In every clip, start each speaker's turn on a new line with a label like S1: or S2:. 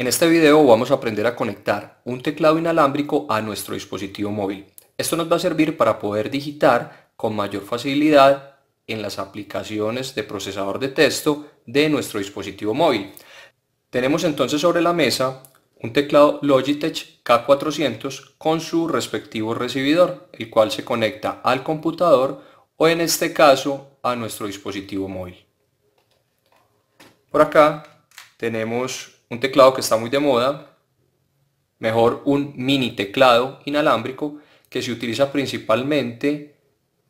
S1: En este video vamos a aprender a conectar un teclado inalámbrico a nuestro dispositivo móvil. Esto nos va a servir para poder digitar con mayor facilidad en las aplicaciones de procesador de texto de nuestro dispositivo móvil. Tenemos entonces sobre la mesa un teclado Logitech K400 con su respectivo recibidor, el cual se conecta al computador o en este caso a nuestro dispositivo móvil. Por acá tenemos un teclado que está muy de moda, mejor un mini teclado inalámbrico que se utiliza principalmente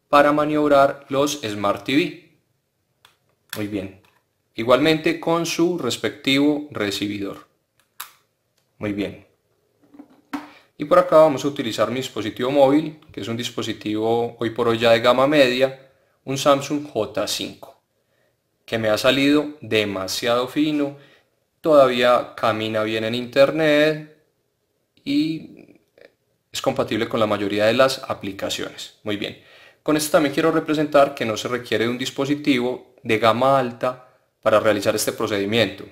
S1: para maniobrar los Smart TV. Muy bien. Igualmente con su respectivo recibidor. Muy bien. Y por acá vamos a utilizar mi dispositivo móvil, que es un dispositivo hoy por hoy ya de gama media, un Samsung J5, que me ha salido demasiado fino todavía camina bien en Internet y es compatible con la mayoría de las aplicaciones. Muy bien. Con esto también quiero representar que no se requiere de un dispositivo de gama alta para realizar este procedimiento.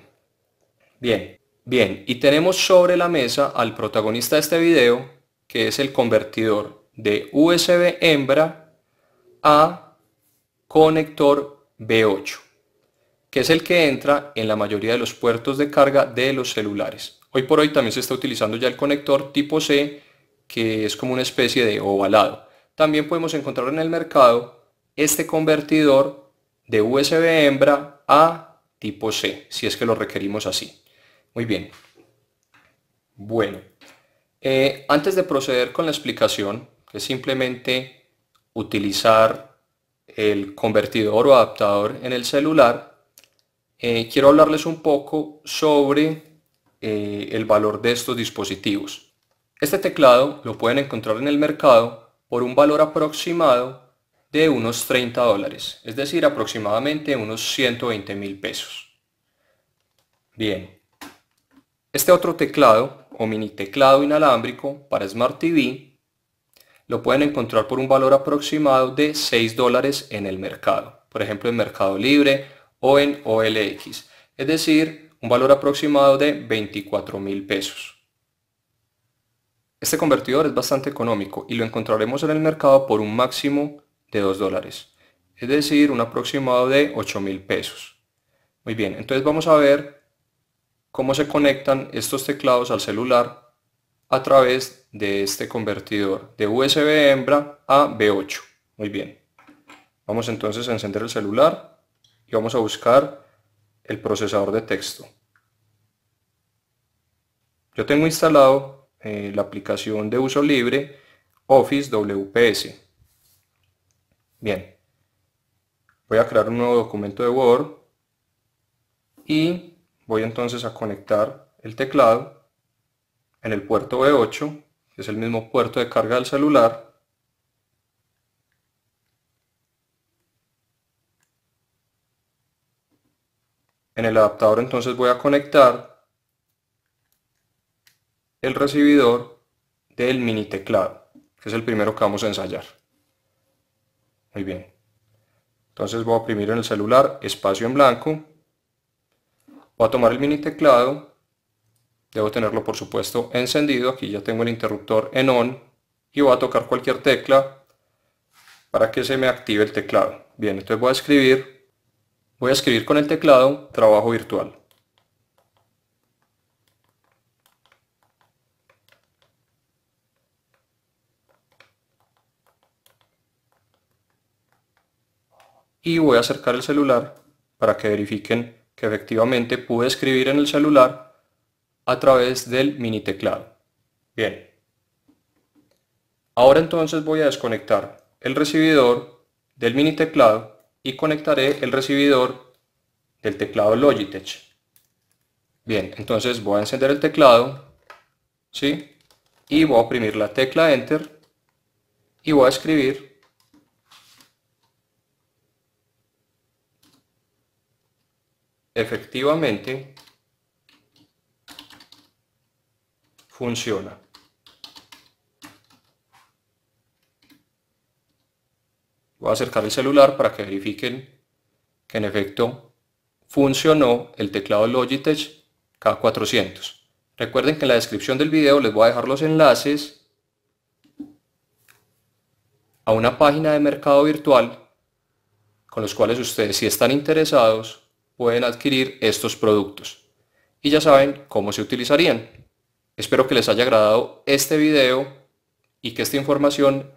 S1: Bien, bien, y tenemos sobre la mesa al protagonista de este video, que es el convertidor de USB hembra a conector B8 que es el que entra en la mayoría de los puertos de carga de los celulares. Hoy por hoy también se está utilizando ya el conector tipo C, que es como una especie de ovalado. También podemos encontrar en el mercado este convertidor de USB hembra a tipo C, si es que lo requerimos así. Muy bien. Bueno, eh, antes de proceder con la explicación, es simplemente utilizar el convertidor o adaptador en el celular, eh, quiero hablarles un poco sobre eh, el valor de estos dispositivos. Este teclado lo pueden encontrar en el mercado por un valor aproximado de unos 30 dólares, es decir, aproximadamente unos 120 mil pesos. Bien, este otro teclado o mini teclado inalámbrico para Smart TV lo pueden encontrar por un valor aproximado de 6 dólares en el mercado. Por ejemplo, en Mercado Libre o en OLX, es decir, un valor aproximado de 24 mil pesos. Este convertidor es bastante económico y lo encontraremos en el mercado por un máximo de 2 dólares, es decir, un aproximado de 8 mil pesos. Muy bien, entonces vamos a ver cómo se conectan estos teclados al celular a través de este convertidor de USB hembra a B8. Muy bien, vamos entonces a encender el celular y vamos a buscar el procesador de texto. Yo tengo instalado eh, la aplicación de uso libre Office WPS. Bien, voy a crear un nuevo documento de Word y voy entonces a conectar el teclado en el puerto B8, que es el mismo puerto de carga del celular, En el adaptador entonces voy a conectar el recibidor del mini teclado, que es el primero que vamos a ensayar. Muy bien. Entonces voy a oprimir en el celular espacio en blanco. Voy a tomar el mini teclado. Debo tenerlo por supuesto encendido. Aquí ya tengo el interruptor en on. Y voy a tocar cualquier tecla para que se me active el teclado. Bien, entonces voy a escribir Voy a escribir con el teclado trabajo virtual. Y voy a acercar el celular para que verifiquen que efectivamente pude escribir en el celular a través del mini teclado. Bien. Ahora entonces voy a desconectar el recibidor del mini teclado y conectaré el recibidor del teclado Logitech. Bien, entonces voy a encender el teclado, ¿sí? Y voy a oprimir la tecla Enter y voy a escribir efectivamente funciona. a acercar el celular para que verifiquen que en efecto funcionó el teclado Logitech K400. Recuerden que en la descripción del video les voy a dejar los enlaces a una página de mercado virtual con los cuales ustedes si están interesados pueden adquirir estos productos y ya saben cómo se utilizarían. Espero que les haya agradado este video y que esta información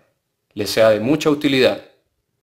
S1: les sea de mucha utilidad.